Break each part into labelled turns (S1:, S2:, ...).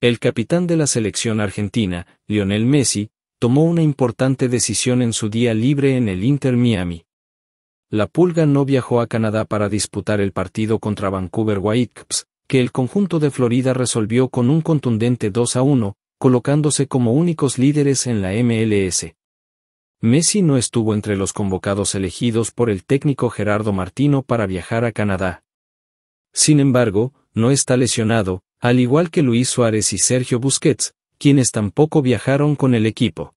S1: El capitán de la selección argentina, Lionel Messi, tomó una importante decisión en su día libre en el Inter Miami. La Pulga no viajó a Canadá para disputar el partido contra Vancouver Whitecaps, que el conjunto de Florida resolvió con un contundente 2 a 1, colocándose como únicos líderes en la MLS. Messi no estuvo entre los convocados elegidos por el técnico Gerardo Martino para viajar a Canadá. Sin embargo, no está lesionado, al igual que Luis Suárez y Sergio Busquets, quienes tampoco viajaron con el equipo.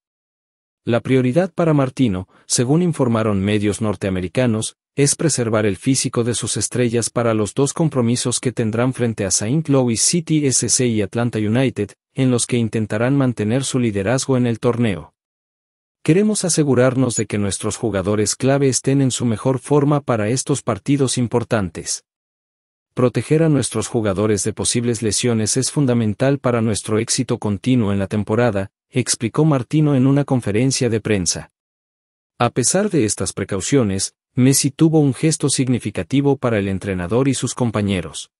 S1: La prioridad para Martino, según informaron medios norteamericanos, es preservar el físico de sus estrellas para los dos compromisos que tendrán frente a Saint Louis City SC y Atlanta United, en los que intentarán mantener su liderazgo en el torneo. Queremos asegurarnos de que nuestros jugadores clave estén en su mejor forma para estos partidos importantes. Proteger a nuestros jugadores de posibles lesiones es fundamental para nuestro éxito continuo en la temporada, explicó Martino en una conferencia de prensa. A pesar de estas precauciones, Messi tuvo un gesto significativo para el entrenador y sus compañeros.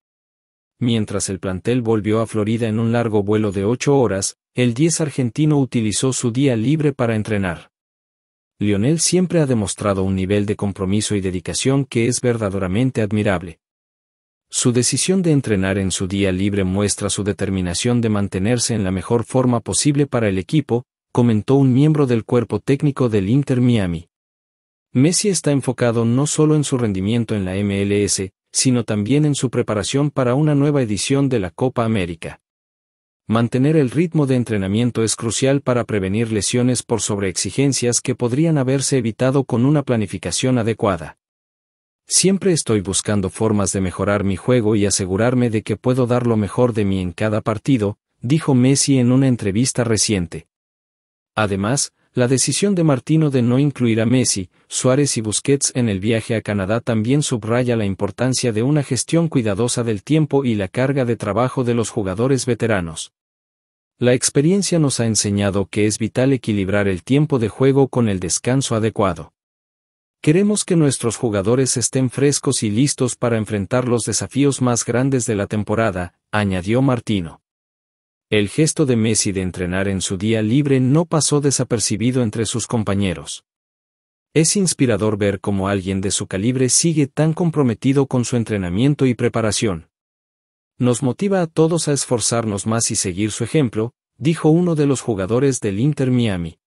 S1: Mientras el plantel volvió a Florida en un largo vuelo de ocho horas, el 10 argentino utilizó su día libre para entrenar. Lionel siempre ha demostrado un nivel de compromiso y dedicación que es verdaderamente admirable, su decisión de entrenar en su día libre muestra su determinación de mantenerse en la mejor forma posible para el equipo, comentó un miembro del cuerpo técnico del Inter Miami. Messi está enfocado no solo en su rendimiento en la MLS, sino también en su preparación para una nueva edición de la Copa América. Mantener el ritmo de entrenamiento es crucial para prevenir lesiones por sobreexigencias que podrían haberse evitado con una planificación adecuada. Siempre estoy buscando formas de mejorar mi juego y asegurarme de que puedo dar lo mejor de mí en cada partido, dijo Messi en una entrevista reciente. Además, la decisión de Martino de no incluir a Messi, Suárez y Busquets en el viaje a Canadá también subraya la importancia de una gestión cuidadosa del tiempo y la carga de trabajo de los jugadores veteranos. La experiencia nos ha enseñado que es vital equilibrar el tiempo de juego con el descanso adecuado. Queremos que nuestros jugadores estén frescos y listos para enfrentar los desafíos más grandes de la temporada, añadió Martino. El gesto de Messi de entrenar en su día libre no pasó desapercibido entre sus compañeros. Es inspirador ver cómo alguien de su calibre sigue tan comprometido con su entrenamiento y preparación. Nos motiva a todos a esforzarnos más y seguir su ejemplo, dijo uno de los jugadores del Inter Miami.